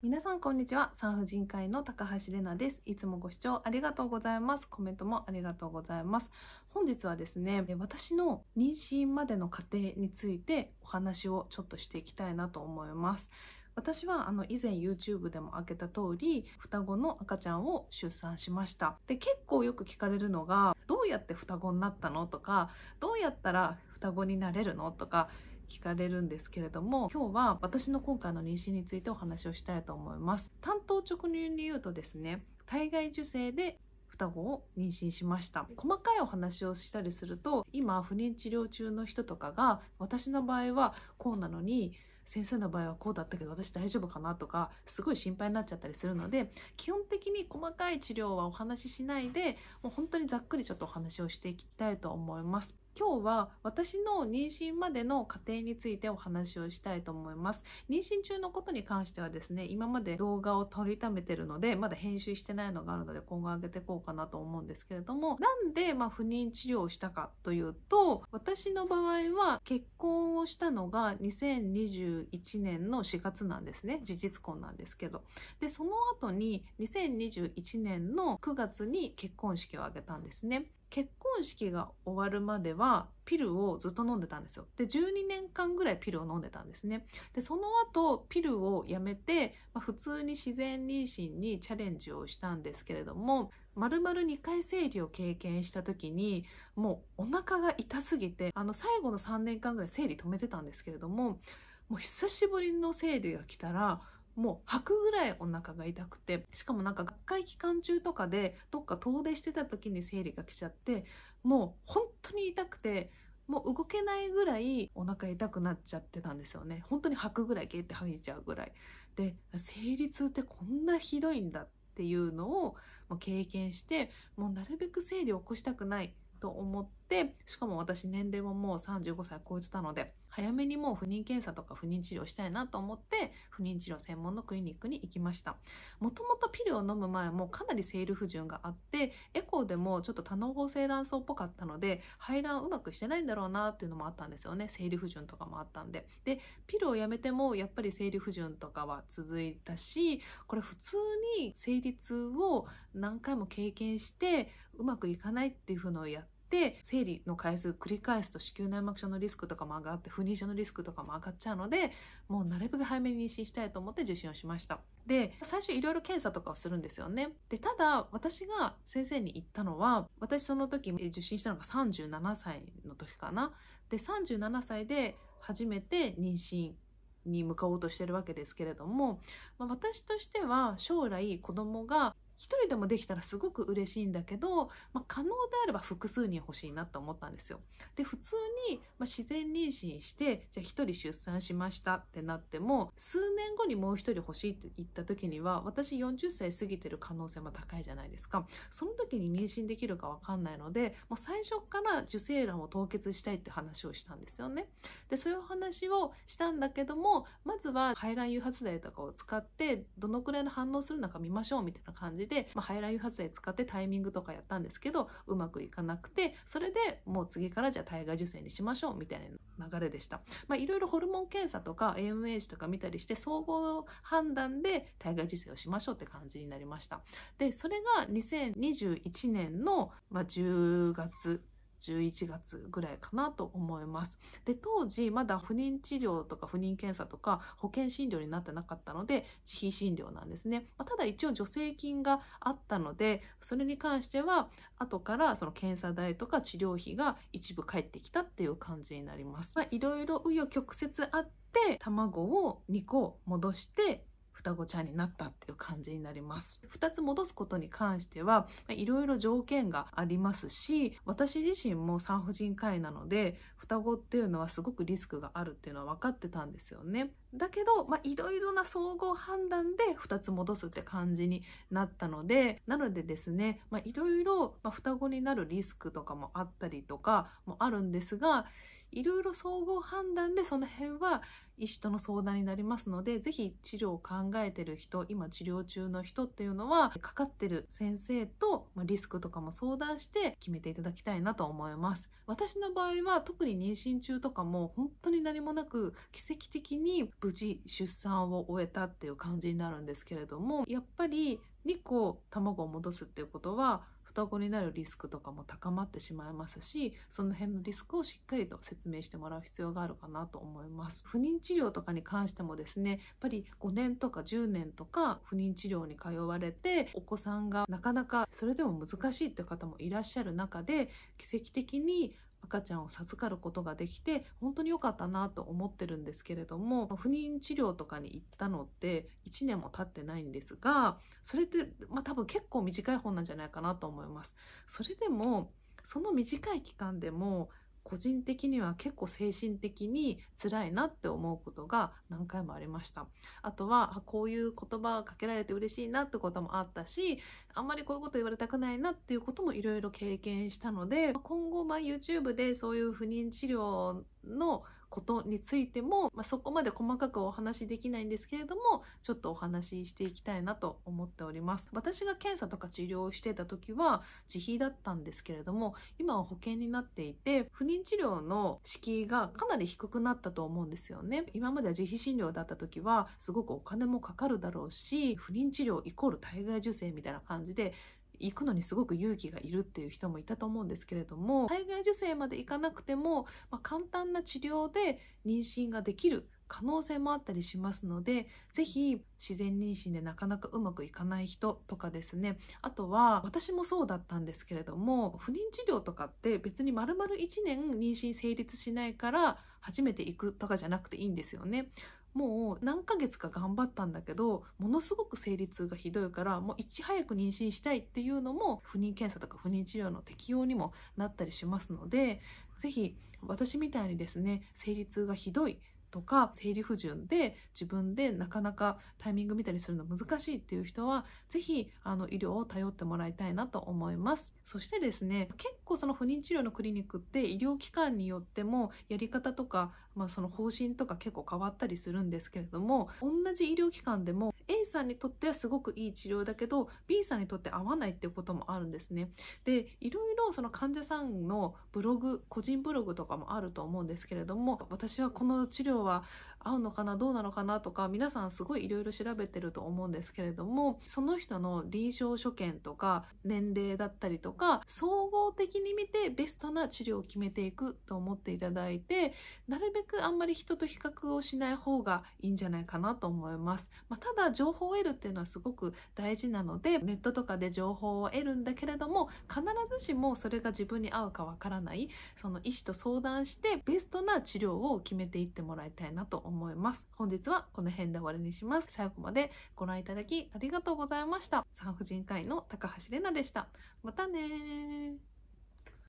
皆さんこんにちは産婦人科医の高橋玲奈ですいつもご視聴ありがとうございますコメントもありがとうございます本日はですね私の妊娠までの過程についてお話をちょっとしていきたいなと思います私はあの以前 YouTube でも開けた通り双子の赤ちゃんを出産しましたで結構よく聞かれるのがどうやって双子になったのとかどうやったら双子になれるのとか聞かれるんですけれども今日は私の今回の妊娠についてお話をしたいと思います担当直入に言うとですね体外受精で双子を妊娠しました細かいお話をしたりすると今不妊治療中の人とかが私の場合はこうなのに先生の場合はこうだったけど私大丈夫かなとかすごい心配になっちゃったりするので基本的に細かい治療はお話ししないでもう本当にざっくりちょっとお話をしていきたいと思います。今日は私の妊娠までの過程についてお話をしたいと思います。妊娠中のことに関してはですね、今まで動画を取りためてるので、まだ編集してないのがあるので、今後上げていこうかなと思うんですけれども、なんで、ま不妊治療をしたかというと、私の場合は結婚をしたのが2021年の4月なんですね。事実婚なんですけど。で、その後に2021年の9月に結婚式を挙げたんですね。結婚式が終わるまではピルをずっと飲んでたんですよ。で、12年間ぐらいピルを飲んでたんですね。で、その後、ピルをやめて、まあ、普通に自然妊娠にチャレンジをしたんですけれども、丸々2回生理を経験した時に、もうお腹が痛すぎて、あの、最後の3年間ぐらい生理止めてたんですけれども、もう久しぶりの生理が来たら、もう吐くぐらいお腹が痛くてしかもなんか学会期間中とかでどっか遠出してた時に生理が来ちゃってもう本当に痛くてもう動けないぐらいお腹痛くなっちゃってたんですよね本当に吐くぐらいゲーって吐いちゃうぐらいで生理痛ってこんなひどいんだっていうのを経験してもうなるべく生理を起こしたくないと思ってってしかも私年齢ももう35歳超えてたので早めにもう不妊検査とか不妊治療したいなと思って不妊治療専門のクリニックに行きましたもともとピルを飲む前もかなり生理不順があってエコーでもちょっと多能合成卵巣っぽかったので排卵うまくしてないんだろうなっていうのもあったんですよね生理不順とかもあったんででピルをやめてもやっぱり生理不順とかは続いたしこれ普通に生理痛を何回も経験してうまくいかないっていう風のをやってって生理の回数繰り返すと子宮内膜症のリスクとかも上がって不妊症のリスクとかも上がっちゃうのでもうなるべく早めに妊娠したいと思って受診をしましたで最初いろいろ検査とかをするんですよねでただ私が先生に言ったのは私その時受診したのが37歳の時かなで37歳で初めて妊娠に向かおうとしてるわけですけれども、まあ、私としては将来子供が一人でもできたらすごく嬉しいんだけど、まあ、可能であれば複数人欲しいなと思ったんですよ。で普通に、まあ、自然妊娠してじゃあ1人出産しましたってなっても数年後にもう1人欲しいって言った時には私40歳過ぎてる可能性も高いじゃないですか。その時に妊娠できるか分かんないのでもう最初から受精卵を凍結したいって話をしたんですよね。でそういう話をしたんだけどもまずは排卵誘発剤とかを使ってどのくらいの反応するのか見ましょうみたいな感じで、まあ、ハイライ誘発生使ってタイミングとかやったんですけど、うまくいかなくて、それでもう次からじゃあ体外受精にしましょうみたいな流れでした。まあ、いろいろホルモン検査とか AMH とか見たりして、総合判断で体外受精をしましょうって感じになりました。で、それが2021年の、まあ、10月11月ぐらいかなと思います。で当時まだ不妊治療とか不妊検査とか保険診療になってなかったので自費診療なんですね。まあ、ただ一応助成金があったのでそれに関しては後からその検査代とか治療費が一部返ってきたっていう感じになります。まあ、いろいろ紆余曲折あって卵を2個戻して双子ちゃんになったっていう感じになります。2つ戻すことに関してはいろいろ条件がありますし私自身も産婦人科医なので双子っていうのはすごくリスクがあるっていうのは分かってたんですよね。だけど、まあ、いろいろな総合判断で2つ戻すって感じになったので、なのでですね、まあ、いろいろ、まあ、双子になるリスクとかもあったりとかもあるんですが、いろいろ総合判断でその辺は医師との相談になりますので、ぜひ治療を考えてる人、今治療中の人っていうのは、かかってる先生とリスクとかも相談して決めていただきたいなと思います。私の場合は特に妊娠中とかも本当に何もなく奇跡的に無事出産を終えたっていう感じになるんですけれどもやっぱり2個卵を戻すっていうことは双子になるリスクとかも高まってしまいますしその辺のリスクをしっかりと説明してもらう必要があるかなと思います不妊治療とかに関してもですねやっぱり5年とか10年とか不妊治療に通われてお子さんがなかなかそれでも難しいって方もいらっしゃる中で奇跡的に赤ちゃんを授かることができて本当に良かったなと思ってるんですけれども不妊治療とかに行ったのって1年も経ってないんですがそれって、まあ、多分結構短い本なんじゃないかなと思います。それでもその短い期間でも個人的には結構精神的に辛いなって思うことが何回もありましたあとはこういう言葉かけられて嬉しいなってこともあったしあんまりこういうこと言われたくないなっていうこともいろいろ経験したので今後ま YouTube でそういう不妊治療のことについても、まあ、そこまで細かくお話しできないんですけれどもちょっとお話ししていきたいなと思っております私が検査とか治療をしてた時は自費だったんですけれども今は保険になっていて不妊治療の敷居がかなり低くなったと思うんですよね今までは自費診療だった時はすごくお金もかかるだろうし不妊治療イコール体外受精みたいな感じで行くのにすごく勇気がいるっていう人もいたと思うんですけれども体外受精まで行かなくても、まあ、簡単な治療で妊娠ができる可能性もあったりしますので、ぜひ自然妊娠でなかなかうまくいかない人とかですね、あとは私もそうだったんですけれども、不妊治療とかって別に丸々1年妊娠成立しないから初めて行くとかじゃなくていいんですよね。もう何ヶ月か頑張ったんだけどものすごく生理痛がひどいからもういち早く妊娠したいっていうのも不妊検査とか不妊治療の適用にもなったりしますので是非私みたいにですね生理痛がひどいとか生理不順で自分でなかなかタイミング見たりするの難しいっていう人は是非あの医療を頼ってもらいたいなと思いますそしてですね結構その不妊治療のクリニックって医療機関によってもやり方とか、まあ、その方針とか結構変わったりするんですけれども同じ医療機関でもさんにとってはすごくいい治療だけど B さんにとって合わないっていうこともあるんですね。でいろいろその患者さんのブログ個人ブログとかもあると思うんですけれども私はこの治療は合うのかなどうなのかなとか皆さんすごいいろいろ調べてると思うんですけれどもその人の臨床所見とか年齢だったりとか総合的に見てベストな治療を決めていくと思っていただいてなるべくあんまり人と比較をしない方がいいんじゃないかなと思います。まあ、ただ情報を得るっていうのはすごく大事なのでネットとかで情報を得るんだけれども必ずしもそれが自分に合うかわからないその医師と相談してベストな治療を決めていってもらいたいなと思います本日はこの辺で終わりにします最後までご覧いただきありがとうございました産婦人科医の高橋玲奈でしたまたね